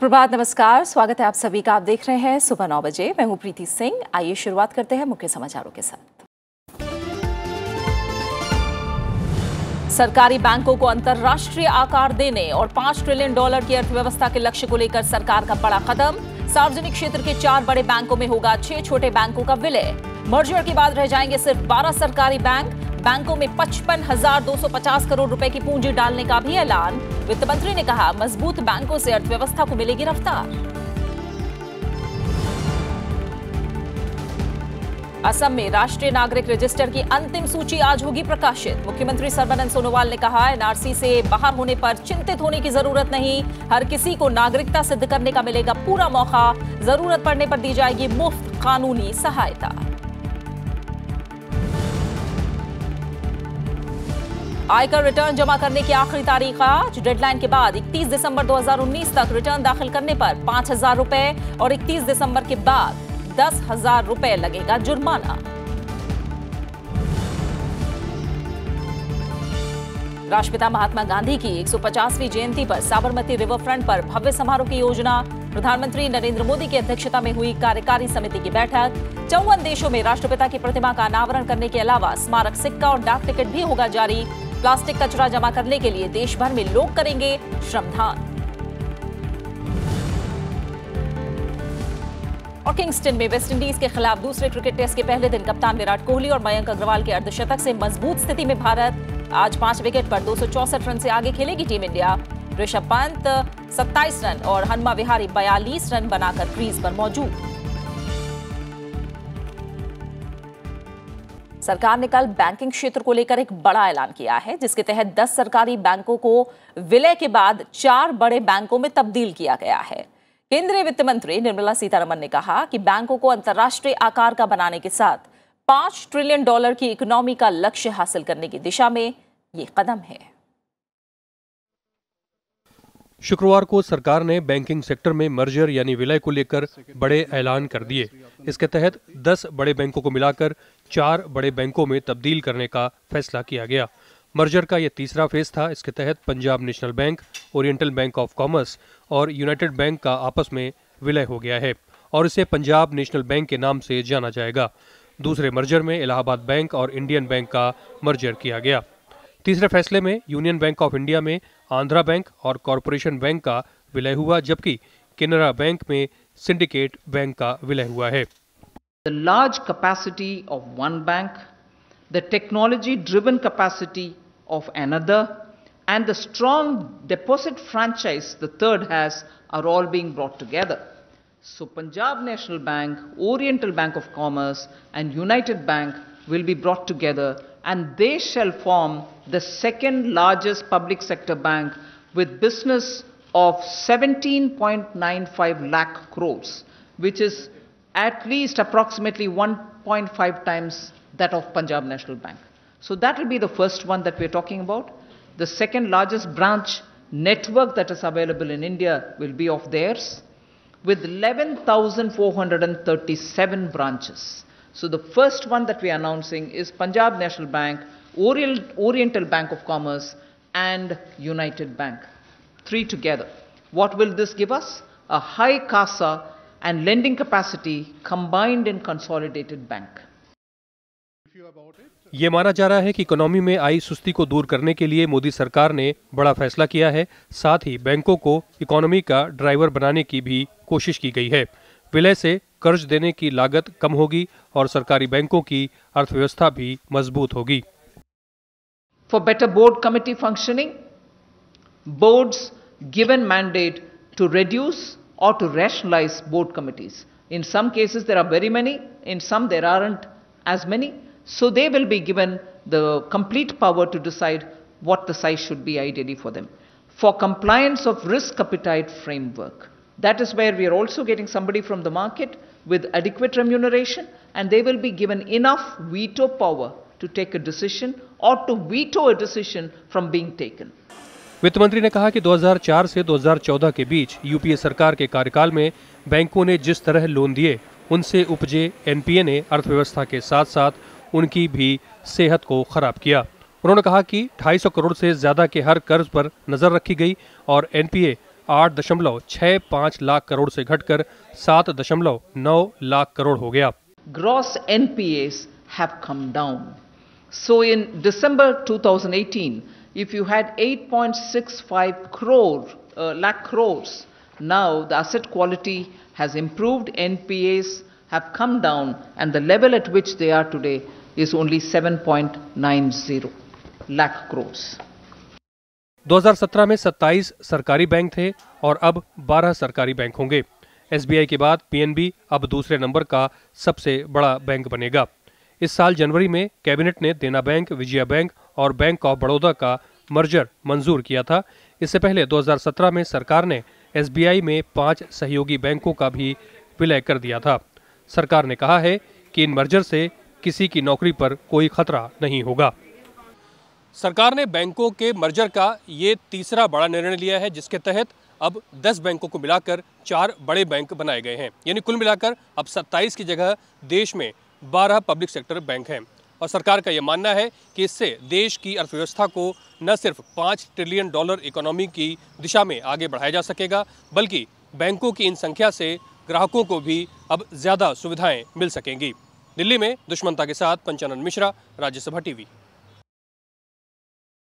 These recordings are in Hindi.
सुप्रभात नमस्कार स्वागत है आप सभी का आप देख रहे हैं सुबह नौ बजे मैं हूं प्रीति सिंह आइए शुरुआत करते हैं मुख्य समाचारों के साथ सरकारी बैंकों को अंतर्राष्ट्रीय आकार देने और पांच ट्रिलियन डॉलर की अर्थव्यवस्था के लक्ष्य को लेकर सरकार का बड़ा कदम सार्वजनिक क्षेत्र के चार बड़े बैंकों में होगा छह छोटे बैंकों का विलय मर्जर के बाद रह जाएंगे सिर्फ बारह सरकारी बैंक बैंकों में पचपन हजार दो सौ पचास करोड़ रुपए की पूंजी डालने का भी ऐलान वित्त मंत्री ने कहा मजबूत बैंकों से अर्थव्यवस्था को मिलेगी रफ्तार असम में राष्ट्रीय नागरिक रजिस्टर की अंतिम सूची आज होगी प्रकाशित मुख्यमंत्री सर्बानंद सोनोवाल ने कहा एनआरसी से बाहर होने पर चिंतित होने की जरूरत नहीं हर किसी को नागरिकता सिद्ध करने का मिलेगा पूरा मौका जरूरत पड़ने पर दी जाएगी मुफ्त कानूनी सहायता आयकर रिटर्न जमा करने की आखिरी तारीख आज डेडलाइन के बाद 31 दिसंबर 2019 तक रिटर्न दाखिल करने पर पांच हजार रुपए और 31 दिसंबर के बाद दस हजार रुपए लगेगा जुर्माना राष्ट्रपिता महात्मा गांधी की 150वीं जयंती पर साबरमती रिवर फ्रंट पर भव्य समारोह की योजना प्रधानमंत्री नरेंद्र मोदी की अध्यक्षता में हुई कार्यकारी समिति की बैठक चौवन देशों में राष्ट्रपिता की प्रतिमा का अनावरण करने के अलावा स्मारक सिक्का और डाक टिकट भी होगा जारी प्लास्टिक कचरा जमा करने के लिए देश भर में लोग करेंगे श्रमदान और किंगस्टन में वेस्टइंडीज के खिलाफ दूसरे क्रिकेट टेस्ट के पहले दिन कप्तान विराट कोहली और मयंक अग्रवाल के अर्धशतक से मजबूत स्थिति में भारत आज पांच विकेट पर दो रन से आगे खेलेगी team India Rishabh Pant 27 run और हनुमा विहारी 42 रन बनाकर क्रीज पर मौजूद सरकार ने कल बैंकिंग क्षेत्र को लेकर एक बड़ा ऐलान किया है जिसके तहत 10 सरकारी बैंकों को विलय के बाद चार बड़े बैंकों में तब्दील किया गया है केंद्रीय वित्त मंत्री निर्मला सीतारमन ने कहा कि बैंकों को अंतर्राष्ट्रीय आकार का बनाने के साथ पांच ट्रिलियन डॉलर की इकोनॉमी का लक्ष्य हासिल करने की दिशा में ये कदम है शुक्रवार को सरकार ने बैंकिंग सेक्टर में मर्जर यानी विलय को लेकर बड़े ऐलान कर दिए इसके तहत 10 बड़े बैंकों को मिलाकर चार बड़े बैंकों में तब्दील करने का फैसला किया गया मर्जर का यह तीसरा फेज था इसके तहत Punjab National Bank Oriental Bank of Commerce और यूनाइटेड बैंक का आपस में विलय हो गया है और इसे पंजाब नेशनल बैंक के नाम से जाना जाएगा दूसरे मर्जर में इलाहाबाद बैंक और इंडियन बैंक का मर्जर किया गया तीसरे फैसले में यूनियन बैंक ऑफ इंडिया में आंध्रा बैंक और कॉरपोरेशन बैंक का विलय हुआ जबकि केनरा बैंक में सिंडिकेट बैंक का विलय हुआ है the large capacity of one bank the technology driven capacity of another and the strong deposit franchise the third has are all being brought together so Punjab National Bank Oriental Bank of Commerce and United Bank will be brought together and they shall form the second largest public sector bank with business of 17.95 lakh crores, which is at least approximately 1.5 times that of Punjab National Bank. So that will be the first one that we're talking about. The second largest branch network that is available in India will be of theirs with 11,437 branches. So the first one that we are announcing is Punjab National Bank, Oriental Bank of Commerce and United Bank. Three together. What will this give us? A high CASA and lending capacity combined in consolidated bank. ये माना जा रहा है कि इकोनॉमी में आई सुस्ती को दूर करने के लिए मोदी सरकार ने बड़ा फैसला किया है साथ ही बैंकों को इकोनॉमी का ड्राइवर बनाने की भी कोशिश की गई है विलय से कर्ज देने की लागत कम होगी और सरकारी बैंकों की अर्थव्यवस्था भी मजबूत होगी for better board committee functioning board given mandate to reduce और to rationalise board committees in some cases there are very many in some there are as many so they will be given the complete power to decide what the size should be ideally for them for compliance of risk appetite framework That is where we are also getting somebody from the market with adequate remuneration and they will be given enough veto power to take a decision or to veto a decision from being taken. वित्त मंत्री ने कहा कि 2004 से 2014 के बीच यूपीए सरकार के कार्यकाल में बैंकों ने जिस तरह लोन दिए उनसे उपजे एनपीए ने अर्थव्यवस्था के साथ साथ उनकी भी सेहत को खराब किया उन्होंने कहा कि 250 करोड़ से ज्यादा के हर कर्ज पर नजर रखी गई और एनपीए आठ दशमलव छः पाँच लाख करोड़ से घटकर सात दशमलव नौ लाख करोड़ हो गया gross NPAs have come down so in December 2018 if you had 8.65 crore uh, lakh crores now the asset quality has improved npas have come down and the level at which they are today is only 7.90 lakh crores 2017 में 27 सरकारी बैंक थे और अब 12 सरकारी बैंक होंगे एसबीआई के बाद पीएनबी अब दूसरे नंबर का सबसे बड़ा बैंक बनेगा इस साल जनवरी में कैबिनेट ने देना बैंक विजया बैंक और बैंक ऑफ बड़ौदा का मर्जर मंजूर किया था इससे पहले 2017 में सरकार ने एसबीआई में पांच सहयोगी बैंकों का भी विलय कर दिया था सरकार ने कहा है कि इन मर्जर से किसी की नौकरी पर कोई खतरा नहीं होगा सरकार ने बैंकों के मर्जर का ये तीसरा बड़ा निर्णय लिया है जिसके तहत अब 10 बैंकों को मिलाकर चार बड़े बैंक बनाए गए हैं यानी कुल मिलाकर अब 27 की जगह देश में 12 पब्लिक सेक्टर बैंक हैं और सरकार का ये मानना है कि इससे देश की अर्थव्यवस्था को न सिर्फ पाँच ट्रिलियन डॉलर इकोनॉमी की दिशा में आगे बढ़ाया जा सकेगा बल्कि बैंकों की इन संख्या से ग्राहकों को भी अब ज़्यादा सुविधाएं मिल सकेंगी दिल्ली में दुश्मनता के साथ पंचानंद मिश्रा राज्यसभा टीवी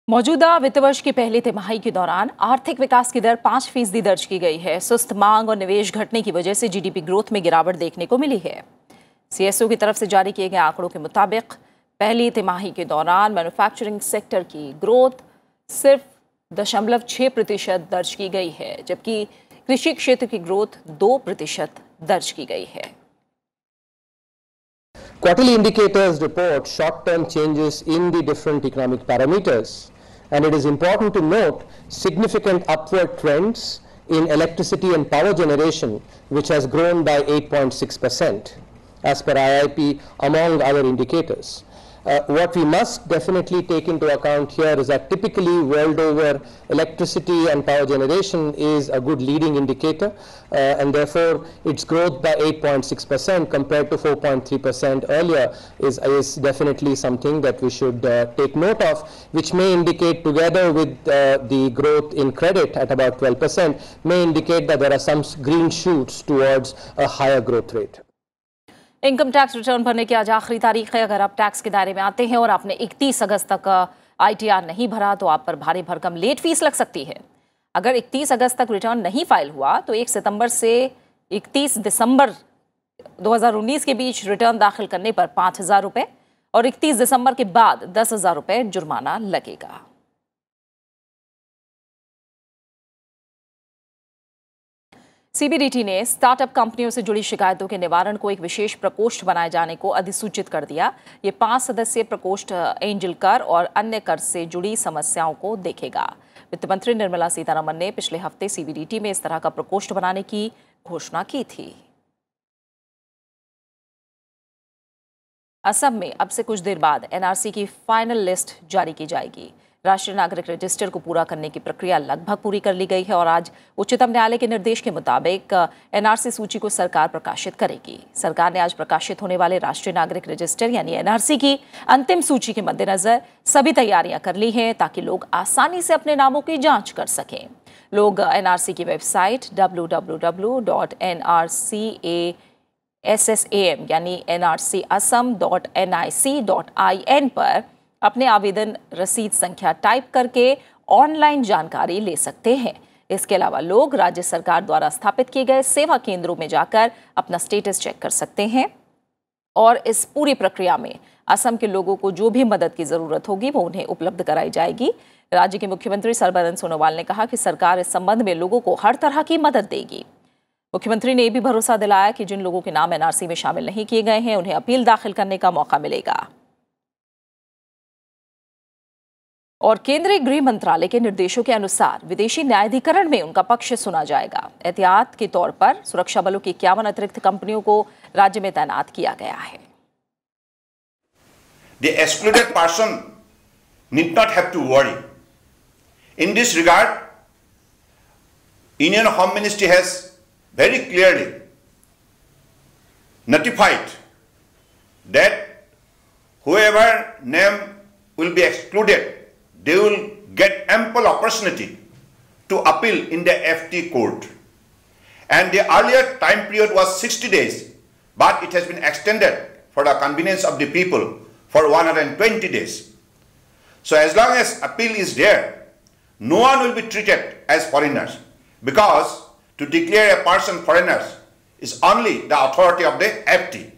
मौजूदा वित्त वर्ष की पहली तिमाही के दौरान आर्थिक विकास की दर पांच फीसदी दर्ज की गई है सुस्त मांग और निवेश घटने की वजह से जीडीपी ग्रोथ में गिरावट देखने को मिली है सीएसओ की तरफ से जारी किए गए आंकड़ों के मुताबिक पहली तिमाही के दौरान मैन्युफैक्चरिंग सेक्टर की ग्रोथ सिर्फ दशमलव छः प्रतिशत दर्ज की गई है जबकि कृषि क्षेत्र की ग्रोथ दो प्रतिशत दर्ज की गई है Quarterly indicators report short-term changes in the different economic parameters. and it is important to note significant upward trends in electricity and power generation, which has grown by 8.6% as per IIP among other indicators. Uh, what we must definitely take into account here is that typically world over electricity and power generation is a good leading indicator uh, and therefore its growth by 8.6% compared to 4.3% earlier is, is definitely something that we should uh, take note of which may indicate together with uh, the growth in credit at about 12% may indicate that there are some green shoots towards a higher growth rate. Income tax return भरने की आज आखिरी तारीख है अगर आप टैक्स के दायरे में आते हैं और आपने 31 अगस्त तक आईटीआर नहीं भरा तो आप पर भारी भरकम लेट फीस लग सकती है अगर 31 अगस्त तक रिटर्न नहीं फाइल हुआ तो 1 सितंबर से 31 दिसंबर 2019 के बीच रिटर्न दाखिल करने पर पाँच हज़ार और इकतीस दिसंबर के बाद दस हज़ार जुर्माना लगेगा सीबीडीटी ने स्टार्टअप कंपनियों से जुड़ी शिकायतों के निवारण को एक विशेष प्रकोष्ठ बनाए जाने को अधिसूचित कर दिया ये पांच सदस्यीय प्रकोष्ठ एंजल कर और अन्य कर से जुड़ी समस्याओं को देखेगा वित्त मंत्री निर्मला सीतारमन ने पिछले हफ्ते सीबीडीटी में इस तरह का प्रकोष्ठ बनाने की घोषणा की थी असम में अब से कुछ देर बाद एनआरसी की फाइनल लिस्ट जारी की जाएगी राष्ट्रीय नागरिक रजिस्टर को पूरा करने की प्रक्रिया लगभग पूरी कर ली गई है और आज उच्चतम न्यायालय के निर्देश के मुताबिक एनआरसी सूची को सरकार प्रकाशित करेगी सरकार ने आज प्रकाशित होने वाले राष्ट्रीय नागरिक रजिस्टर यानी एनआरसी की अंतिम सूची के मद्देनजर सभी तैयारियां कर ली हैं ताकि लोग आसानी से अपने नामों की जाँच कर सकें लोग एनआरसी की website W S S A M यानी N R C Assam dot N I C dot I N पर अपने आवेदन रसीद संख्या टाइप करके ऑनलाइन जानकारी ले सकते हैं इसके अलावा लोग राज्य सरकार द्वारा स्थापित किए गए सेवा केंद्रों में जाकर अपना स्टेटस चेक कर सकते हैं और इस पूरी प्रक्रिया में असम के लोगों को जो भी मदद की ज़रूरत होगी वो उन्हें उपलब्ध कराई जाएगी राज्य के मुख्यमंत्री सर्बानंद सोनोवाल ने कहा कि सरकार इस संबंध में लोगों को हर तरह की मदद देगी मुख्यमंत्री ने भी भरोसा दिलाया कि जिन लोगों के नाम एनआरसी में शामिल नहीं किए गए हैं उन्हें अपील दाखिल करने का मौका मिलेगा और केंद्रीय गृह मंत्रालय के निर्देशों के अनुसार विदेशी न्यायाधिकरण में उनका पक्ष सुना जाएगा एहतियात के तौर पर सुरक्षा बलों की इक्यावन अतिरिक्त कंपनियों को राज्य में तैनात किया गया है The excluded person need not have to worry. In this regard, Indian Home Ministry has very clearly notified that whoever name will be excluded they will get ample opportunity to appeal in the FT court. And the earlier time period was 60 days, but it has been extended for the convenience of the people for 120 days. So as long as appeal is there, no one will be treated as foreigners because to declare a person foreigners is only the authority of the FT.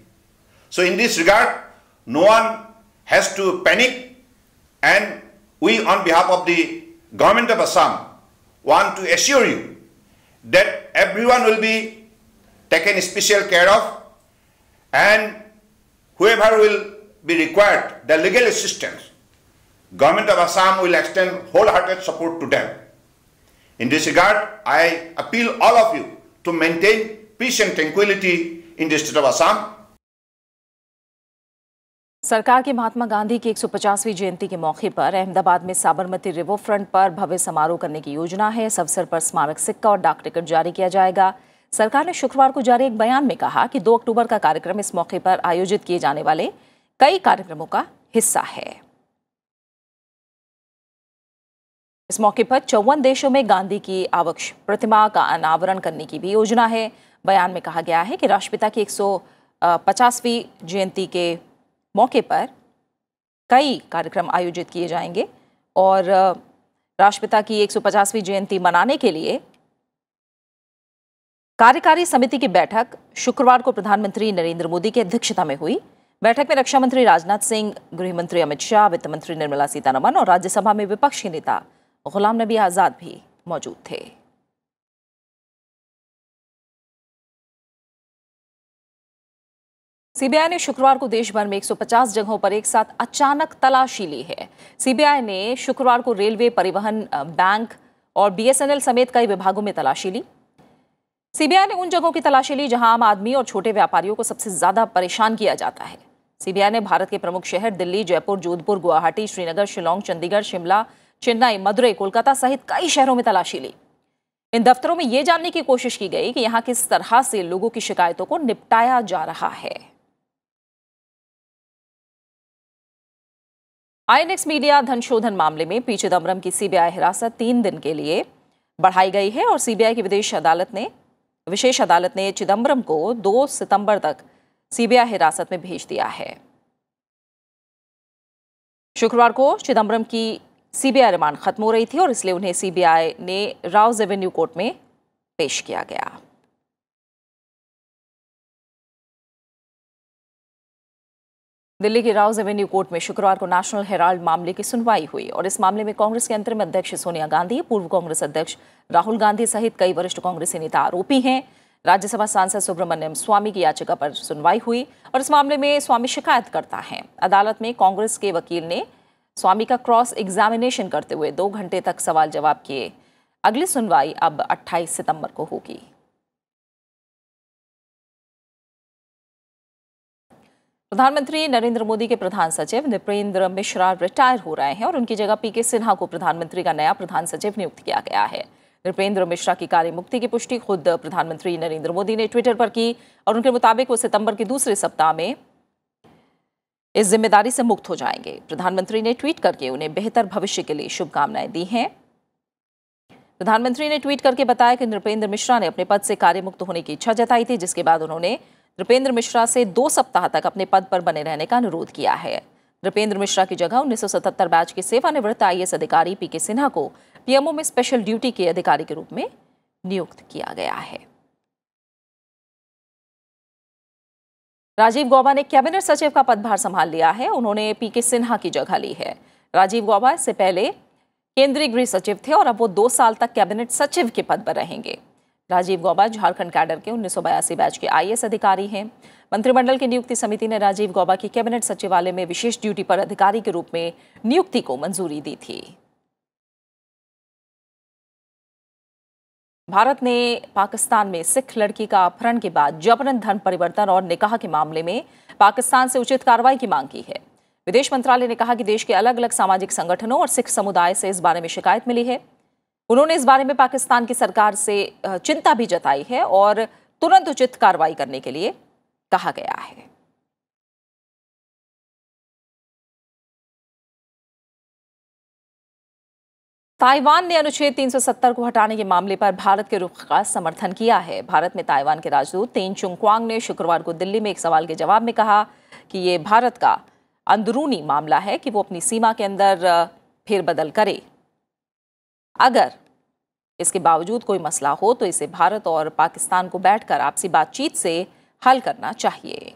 So in this regard, no one has to panic and we on behalf of the government of Assam want to assure you that everyone will be taken special care of and whoever will be required the legal assistance, government of Assam will extend wholehearted support to them. In this regard, I appeal all of you to maintain peace and tranquility in the state of Assam सरकार के महात्मा गांधी की 150वीं जयंती के मौके पर अहमदाबाद में साबरमती रिवर फ्रंट पर भव्य समारोह करने की योजना है इस अवसर पर स्मारक सिक्का और डाक टिकट जारी किया जाएगा सरकार ने शुक्रवार को जारी एक बयान में कहा कि 2 अक्टूबर का कार्यक्रम इस मौके पर आयोजित किए जाने वाले कई कार्यक्रमों का हिस्सा है इस मौके पर चौवन देशों में गांधी की आवक्ष प्रतिमा का अनावरण करने की भी योजना है बयान में कहा गया है कि राष्ट्रपिता की पचासवीं जयंती के मौके पर कई कार्यक्रम आयोजित किए जाएंगे और राष्ट्रपिता की 150वीं जयंती मनाने के लिए कार्यकारी समिति की बैठक शुक्रवार को प्रधानमंत्री नरेंद्र मोदी की अध्यक्षता में हुई बैठक में रक्षा मंत्री राजनाथ सिंह गृह मंत्री अमित शाह वित्त मंत्री निर्मला सीतारमन और राज्यसभा में विपक्ष के नेता गुलाम नबी आज़ाद भी मौजूद थे सीबीआई ने शुक्रवार को देश भर में 150 जगहों पर एक साथ अचानक तलाशी ली है सीबीआई ने शुक्रवार को रेलवे परिवहन बैंक और बीएसएनएल समेत कई विभागों में तलाशी ली सीबीआई ने उन जगहों की तलाशी ली जहां आम आदमी और छोटे व्यापारियों को सबसे ज्यादा परेशान किया जाता है सीबीआई ने भारत के प्रमुख शहर दिल्ली जयपुर जोधपुर गुवाहाटी श्रीनगर शिलोंग चंडीगढ़ शिमला चेन्नई मदुरई कोलकाता सहित कई शहरों में तलाशी ली इन दफ्तरों में ये जानने की कोशिश की गई कि यहाँ किस तरह से लोगों की शिकायतों को निपटाया जा रहा है आईएनएक्स मीडिया धन शोधन मामले में पी चिदम्बरम की सीबीआई हिरासत तीन दिन के लिए बढ़ाई गई है और सीबीआई की विदेश अदालत ने विशेष अदालत ने चिदम्बरम को 2 सितंबर तक सीबीआई हिरासत में भेज दिया है शुक्रवार को चिदम्बरम की सीबीआई रिमांड खत्म हो रही थी और इसलिए उन्हें सीबीआई ने राउज एवेन्यू कोर्ट में पेश किया गया दिल्ली की राउज एवेन्यू कोर्ट में शुक्रवार को नेशनल हेराल्ड मामले की सुनवाई हुई और इस मामले में कांग्रेस के अंतरिम अध्यक्ष सोनिया गांधी पूर्व कांग्रेस अध्यक्ष राहुल गांधी सहित कई वरिष्ठ कांग्रेसी नेता आरोपी हैं राज्यसभा सांसद सुब्रमण्यम स्वामी की याचिका पर सुनवाई हुई और इस मामले में स्वामी शिकायत करता है अदालत में कांग्रेस के वकील ने स्वामी का क्रॉस एग्जामिनेशन करते हुए दो घंटे तक सवाल जवाब किए अगली सुनवाई अब 28 सितंबर को होगी प्रधानमंत्री नरेंद्र मोदी के प्रधान सचिव नृपेंद्र मिश्रा रिटायर हो रहे हैं और उनकी जगह पी के सिन्हा को प्रधानमंत्री का नया प्रधान सचिव नियुक्त किया गया है नृपेंद्र मिश्रा की मुक्ति की पुष्टि खुद प्रधानमंत्री नरेंद्र मोदी ने ट्विटर पर की और उनके मुताबिक वो सितंबर के दूसरे सप्ताह में इस जिम्मेदारी से मुक्त हो जाएंगे प्रधानमंत्री ने ट्वीट करके उन्हें बेहतर भविष्य के लिए शुभकामनाएं दी हैं प्रधानमंत्री ने ट्वीट करके बताया कि नृपेंद्र मिश्रा ने अपने पद से कार्यमुक्त होने की इच्छा जताई थी जिसके बाद उन्होंने नृपेंद्र मिश्रा से दो सप्ताह तक अपने पद पर बने रहने का अनुरोध किया है नृपेंद्र मिश्रा की जगह 1977 बैच के सेवानिवृत्त एस अधिकारी पी के सिन्हा को पीएमओ में स्पेशल ड्यूटी के अधिकारी के रूप में नियुक्त किया गया है राजीव गौबा ने कैबिनेट सचिव का पदभार संभाल लिया है उन्होंने पी के सिन्हा की जगह ली है राजीव गौबा इससे पहले केंद्रीय गृह सचिव थे और अब वो दो साल तक कैबिनेट सचिव के पद पर रहेंगे राजीव गौबा झारखंड कैडर के उन्नीस बैच के आई अधिकारी हैं मंत्रिमंडल की नियुक्ति समिति ने राजीव गौबा की कैबिनेट सचिवालय में विशेष ड्यूटी पर अधिकारी के रूप में नियुक्ति को मंजूरी दी थी भारत ने पाकिस्तान में सिख लड़की का अपहरण के बाद जबरन धन परिवर्तन और निकाह के मामले में पाकिस्तान से उचित कार्रवाई की मांग की है विदेश मंत्रालय ने कहा कि देश के अलग अलग सामाजिक संगठनों और सिख समुदाय से इस बारे में शिकायत मिली है उन्होंने इस बारे में पाकिस्तान की सरकार से चिंता भी जताई है और तुरंत उचित कार्रवाई करने के लिए कहा गया है ताइवान ने अनुच्छेद 370 को हटाने के मामले पर भारत के रुख का समर्थन किया है भारत में ताइवान के राजदूत तेन चुंगक्वांग ने शुक्रवार को दिल्ली में एक सवाल के जवाब में कहा कि ये भारत का अंदरूनी मामला है कि वो अपनी सीमा के अंदर फेरबदल करे अगर इसके बावजूद कोई मसला हो तो इसे भारत और पाकिस्तान को बैठकर आपसी बातचीत से हल करना चाहिए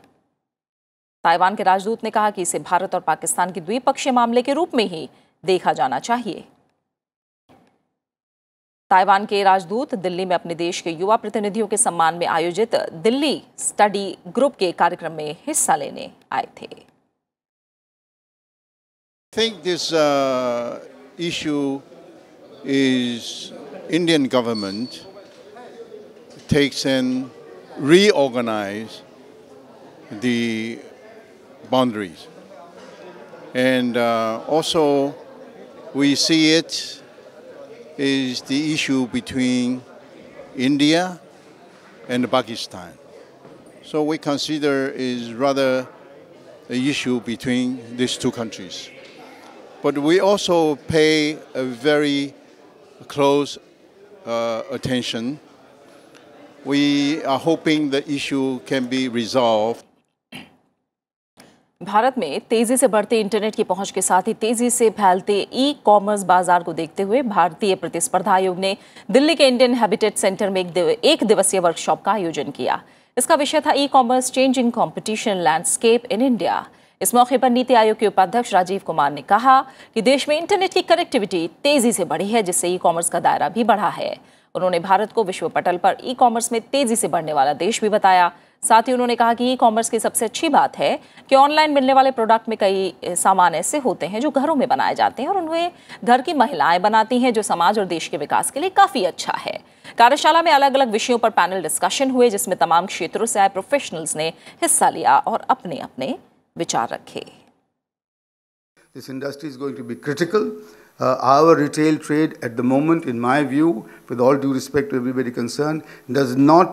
ताइवान के राजदूत ने कहा कि इसे भारत और पाकिस्तान के द्विपक्षीय मामले के रूप में ही देखा जाना चाहिए ताइवान के राजदूत दिल्ली में अपने देश के युवा प्रतिनिधियों के सम्मान में आयोजित दिल्ली स्टडी ग्रुप के कार्यक्रम में हिस्सा लेने आए थे think this uh, issue is Indian government takes and reorganize the boundaries. And uh, also we see it is the issue between India and Pakistan. So we consider is rather an issue between these two countries. But we also pay a very close uh, attention. We are hoping the issue can be resolved. Bharat में तेजी से बढ़ते इंटरनेट की पहुंच के साथ ही तेजी से फैलते ई कॉमर्स बाजार को देखते हुए भारतीय प्रतिस्पर्धा आयोग ने दिल्ली के इंडियन हैबिटेट सेंटर में एक दिवसीय वर्कशॉप का आयोजन किया इसका विषय था e commerce changing competition landscape in India इस मौके पर नीति आयोग के उपाध्यक्ष राजीव कुमार ने कहा कि देश में इंटरनेट की कनेक्टिविटी तेजी से बढ़ी है जिससे ई कॉमर्स का दायरा भी बढ़ा है उन्होंने भारत को विश्व पटल पर ई कॉमर्स में तेजी से बढ़ने वाला देश भी बताया साथ ही उन्होंने कहा कि ई कॉमर्स की सबसे अच्छी बात है कि ऑनलाइन मिलने वाले प्रोडक्ट में कई सामान ऐसे होते हैं जो घरों में बनाए जाते हैं और उन्हें घर की महिलाएं बनाती हैं जो समाज और देश के विकास के लिए काफ़ी अच्छा है कार्यशाला में अलग अलग विषयों पर पैनल डिस्कशन हुए जिसमें तमाम क्षेत्रों से आए प्रोफेशनल्स ने हिस्सा लिया और अपने अपने विचार रखे This industry is going to be critical. Uh, our retail trade at the moment, in my view, with all due respect to everybody concerned, does not,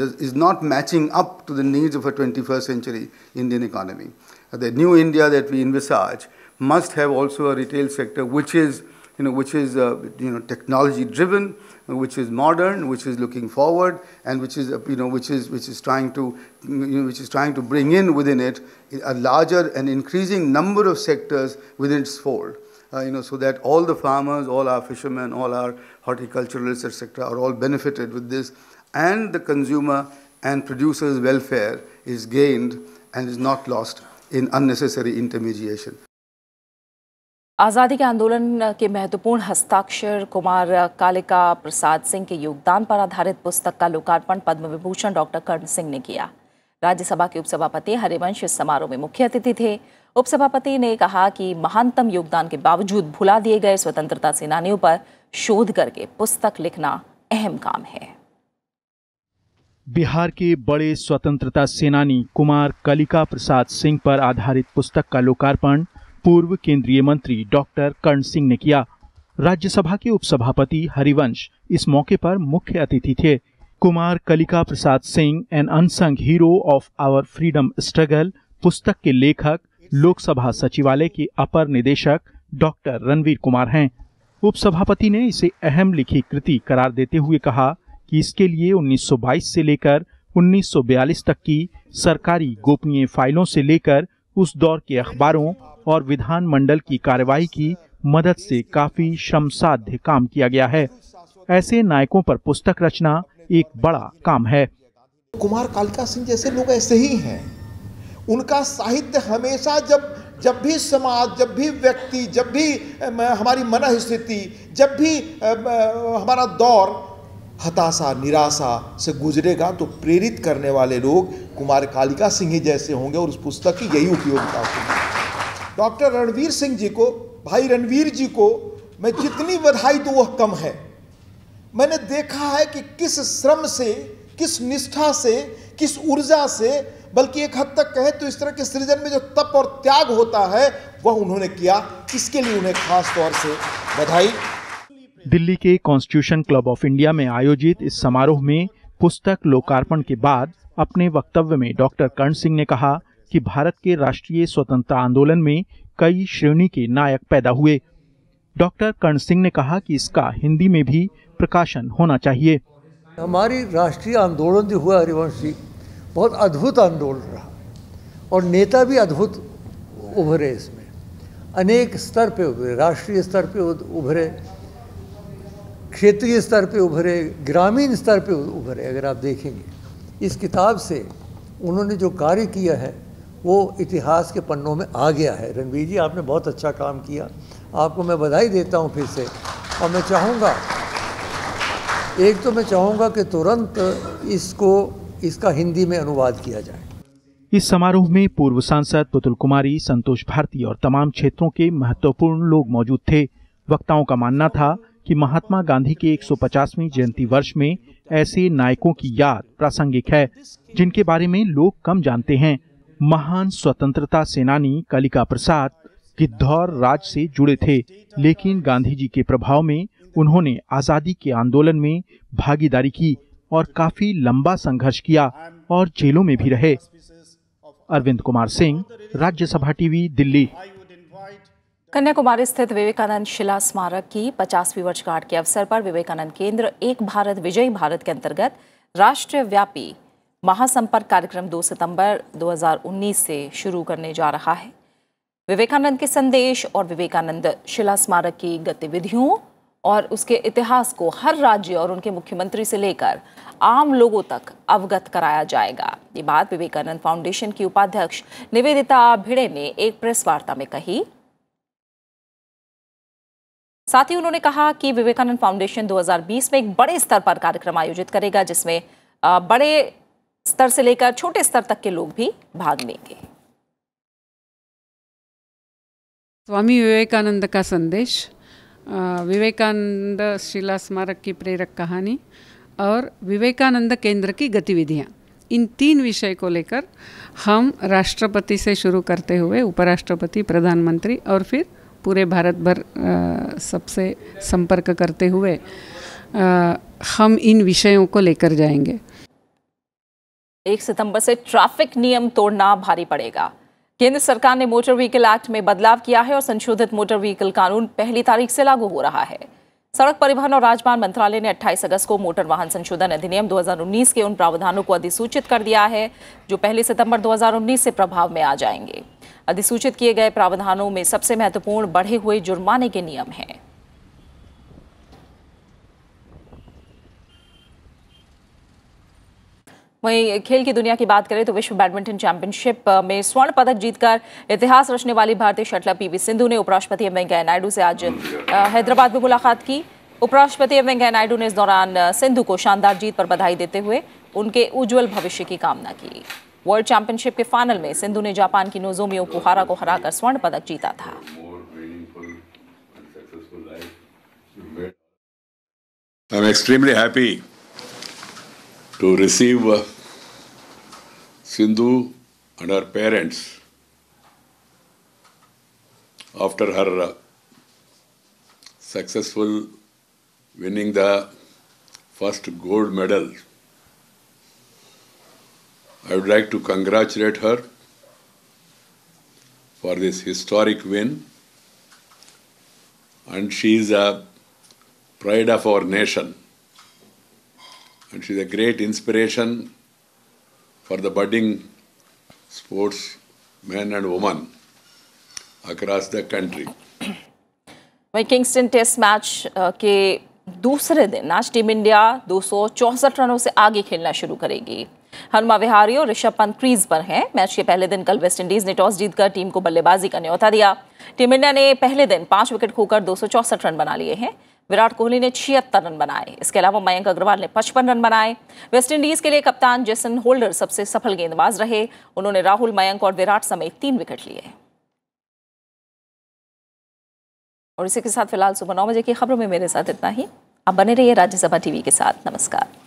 does, is not matching up to the needs of a 21st century Indian economy. Uh, the new India that we envisage must have also a retail sector which is you know, which is uh, you know, technology driven, which is modern, which is looking forward, and which is, uh, you know, which is, which is, trying, to, you know, which is trying to bring in within it a larger and increasing number of sectors within its fold. Uh, you know, so that all the farmers, all our fishermen, all our horticulturalists, etc., are all benefited with this, and the consumer and producers' welfare is gained and is not lost in unnecessary intermediation. आज़ादी के आंदोलन के महत्वपूर्ण हस्ताक्षर कुमार कालिका प्रसाद सिंह के योगदान पर आधारित पुस्तक का लोकार्पण पद्म विभूषण डॉक्टर कर्ण सिंह ने किया राज्यसभा के उपसभापति हरिवंश इस समारोह में मुख्य अतिथि थे उपसभापति ने कहा कि महानतम योगदान के बावजूद भुला दिए गए स्वतंत्रता सेनानियों पर शोध करके पुस्तक लिखना अहम काम है बिहार के बड़े स्वतंत्रता सेनानी कुमार कलिका प्रसाद सिंह पर आधारित पुस्तक का लोकार्पण पूर्व केंद्रीय मंत्री डॉक्टर कर्ण सिंह ने किया राज्यसभा के उपसभापति हरिवंश इस मौके पर मुख्य अतिथि थे Kumar Kalika Prasad Singh an unsung hero of our freedom struggle पुस्तक के लेखक लोकसभा सचिवालय के अपर निदेशक डॉक्टर रणवीर कुमार हैं उपसभापति ने इसे अहम लिखी कृति करार देते हुए कहा कि इसके लिए 1922 से लेकर 1942 तक की सरकारी गोपनीय फाइलों से लेकर उस दौर के अखबारों और विधानमंडल की कार्यवाही की मदद से काफी श्रम काम किया गया है ऐसे नायकों पर पुस्तक रचना एक बड़ा काम है कुमार कालिका सिंह जैसे लोग ऐसे ही हैं उनका साहित्य हमेशा जब जब भी समाज जब भी व्यक्ति जब भी हमारी मन स्थिति जब भी हमारा दौर हताशा निराशा से गुजरेगा तो प्रेरित करने वाले लोग कुमार कालिका सिंह ही जैसे होंगे और उस पुस्तक की यही उपयोगिता होगी डॉक्टर रणवीर सिंह जी को भाई रणवीर जी को मैं जितनी बधाई दूँ वह कम है मैंने देखा है कि किस श्रम से किस निष्ठा से किस ऊर्जा से बल्कि एक हद तक कहे तो इस तरह के सृजन में जो तप और त्याग होता है वह उन्होंने किया इसके लिए उन्हें खास तौर से बधाई दिल्ली के कॉन्स्टिट्यूशन क्लब ऑफ इंडिया में आयोजित इस समारोह में पुस्तक लोकार्पण के बाद अपने वक्तव्य में डॉक्टर कर्ण सिंह ने कहा कि भारत के राष्ट्रीय स्वतंत्रता आंदोलन में कई श्रेणी के नायक पैदा हुए डॉक्टर कर्ण सिंह ने कहा कि इसका हिंदी में भी प्रकाशन होना चाहिए हमारी राष्ट्रीय आंदोलन जो हुआ हरिवंश जी बहुत अद्भुत आंदोलन रहा और नेता भी अद्भुत उभरे इसमें अनेक स्तर पे उभरे राष्ट्रीय स्तर पे उभरे क्षेत्रीय स्तर पे उभरे ग्रामीण स्तर पे उभरे अगर आप देखेंगे इस किताब से उन्होंने जो कार्य किया है वो इतिहास के पन्नों में आ गया है रणवीर जी आपने बहुत अच्छा काम किया आपको मैं बधाई देता हूँ फिर से और मैं चाहूँगा एक तो मैं चाहूँगा कि तुरंत इसको इसका हिंदी में अनुवाद किया जाए इस समारोह में पूर्व सांसद पुतुल कुमारी संतोष भारती और तमाम क्षेत्रों के महत्वपूर्ण लोग मौजूद थे वक्ताओं का मानना था कि महात्मा गांधी के 150वीं जयंती वर्ष में ऐसे नायकों की याद प्रासंगिक है जिनके बारे में लोग कम जानते हैं महान स्वतंत्रता सेनानी कलिका प्रसाद गिद्धौर राज से जुड़े थे लेकिन गांधी जी के प्रभाव में उन्होंने आजादी के आंदोलन में भागीदारी की और काफी लंबा संघर्ष किया और जेलों में भी रहे अरविंद कुमार सिंह राज्यसभा टीवी दिल्ली कन्याकुमारी स्थित विवेकानंद शिला स्मारक की पचासवीं वर्षगांठ के अवसर पर विवेकानंद केंद्र एक भारत विजयी भारत के अंतर्गत राष्ट्रव्यापी महासंपर्क कार्यक्रम 2 सितंबर 2019 से शुरू करने जा रहा है विवेकानंद के संदेश और विवेकानंद शिला स्मारक की गतिविधियों और उसके इतिहास को हर राज्य और उनके मुख्यमंत्री से लेकर आम लोगों तक अवगत कराया जाएगा ये बात विवेकानंद फाउंडेशन की उपाध्यक्ष निवेदिता भिड़े ने एक प्रेस वार्ता में कही साथ ही उन्होंने कहा कि विवेकानंद फाउंडेशन 2020 में एक बड़े स्तर पर कार्यक्रम आयोजित करेगा जिसमें बड़े स्तर से लेकर छोटे स्तर तक के लोग भी भाग लेंगे स्वामी विवेकानंद का संदेश विवेकानंद शिला स्मारक की प्रेरक कहानी और विवेकानंद केंद्र की गतिविधियाँ इन तीन विषय को लेकर हम राष्ट्रपति से शुरू करते हुए उपराष्ट्रपति प्रधानमंत्री और फिर पूरे भारत भर सबसे संपर्क करते हुए आ, हम इन विषयों को लेकर जाएंगे एक सितंबर से ट्रैफिक नियम तोड़ना भारी पड़ेगा केंद्र सरकार ने मोटर व्हीकल एक्ट में बदलाव किया है और संशोधित मोटर व्हीकल कानून पहली तारीख से लागू हो रहा है सड़क परिवहन और राजमार्ग मंत्रालय ने 28 अगस्त को मोटर वाहन संशोधन अधिनियम 2019 के उन प्रावधानों को अधिसूचित कर दिया है जो पहली सितंबर 2019 से प्रभाव में आ जाएंगे अधिसूचित किए गए प्रावधानों में सबसे महत्वपूर्ण बढ़े हुए जुर्माने के नियम हैं वहीं खेल की दुनिया की बात करें तो विश्व बैडमिंटन चैंपियनशिप में स्वर्ण पदक जीतकर इतिहास रचने वाली भारतीय शटलर पीवी सिंधु ने उपराष्ट्रपति एम वेंकैया नायडू से आज हैदराबाद में मुलाकात की उपराष्ट्रपति एम वेंकैया नायडू ने इस दौरान सिंधु को शानदार जीत पर बधाई देते हुए उनके उज्जवल भविष्य की कामना की वर्ल्ड चैंपियनशिप के फाइनल में सिंधु ने जापान की नोजोमी ओकुहारा को हराकर स्वर्ण पदक जीता था I'm extremely happy to receive uh, Sindhu and her parents after her uh, successful winning the first gold medal I would like to congratulate her for this historic win, and she is a pride of our nation, and she is a great inspiration for the budding sports men and women across the country. वहीं किंग्स्टन टेस्ट मैच के दूसरे दिन आज टीम इंडिया 264 रनों से आगे खेलना शुरू करेगी हनुमा विहारी और ऋषभ पंत क्रीज पर हैं मैच के पहले दिन कल वेस्टइंडीज ने टॉस जीतकर टीम को बल्लेबाजी का न्यौता दिया टीम इंडिया ने पहले दिन पांच विकेट खोकर दो रन बना लिए हैं विराट कोहली ने छिहत्तर रन बनाए इसके अलावा मयंक अग्रवाल ने पचपन रन बनाए वेस्टइंडीज के लिए कप्तान जेसन होल्डर सबसे सफल गेंदबाज रहे उन्होंने राहुल मयंक और विराट समेत तीन विकेट लिए और इसी के साथ फिलहाल सुबह नौ बजे की खबरों में मेरे साथ इतना ही आप बने रहिए राज्यसभा टीवी के साथ नमस्कार